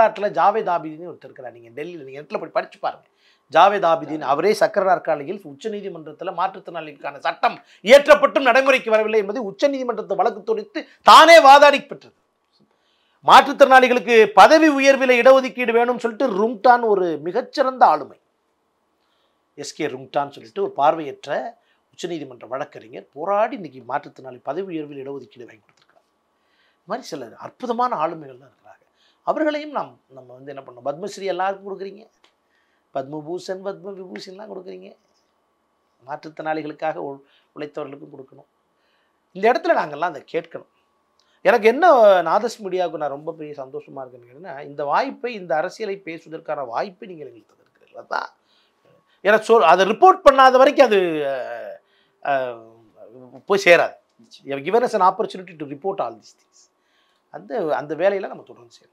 வரலாற்றில் ஜாவேத் ஆபிதின்னு ஒருத்தர் இருக்கிறார் நீங்கள் டெல்லியில் நீங்கள் இடத்துல போய் படிச்சு பாருங்கள் ஜாவேத் ஆபிதின் அவரே சக்கர நாற்காலியில் உச்சநீதிமன்றத்தில் மாற்றுத்திறனாளிகளுக்கான சட்டம் இயற்றப்பட்டும் நடைமுறைக்கு வரவில்லை என்பதை உச்சநீதிமன்றத்தை வழக்கு தொடுத்து தானே வாதாடி பெற்றது மாற்றுத்திறனாளிகளுக்கு பதவி உயர்வில் இடஒதுக்கீடு வேணும்னு சொல்லிட்டு ருங்டான் ஒரு மிகச்சிறந்த ஆளுமை எஸ்கே ருங்டான் சொல்லிட்டு ஒரு பார்வையற்ற உச்சநீதிமன்ற வழக்கறிஞர் போராடி இன்னைக்கு மாற்றுத்திறனாளி பதவி உயர்வில் இடஒதுக்கீடு வாங்கி கொடுத்துருக்காங்க இது மாதிரி சில அற்புதமான தான் அவர்களையும் நாம் நம்ம வந்து என்ன பண்ணோம் பத்மஸ்ரீ எல்லாருக்கும் கொடுக்குறீங்க பத்மபூஷன் பத்ம விபூஷன்லாம் கொடுக்குறீங்க மாற்றுத்திறனாளிகளுக்காக உழைத்தவர்களுக்கும் கொடுக்கணும் இந்த இடத்துல நாங்கள்லாம் அதை கேட்கணும் எனக்கு என்ன நாதஸ் மீடியாவுக்கு நான் ரொம்ப பெரிய சந்தோஷமாக இருக்குன்னு கேட்டீங்கன்னா இந்த வாய்ப்பை இந்த அரசியலை பேசுவதற்கான வாய்ப்பை நீங்கள் எங்களுக்கு தந்திருக்கிறீர்கள் அதான் எனக்கு சொல் அதை ரிப்போர்ட் பண்ணாத வரைக்கும் அது போய் சேராது given us an opportunity to report all this things அந்த அந்த வேலையில் நம்ம தொடர்ந்து செய்யணும்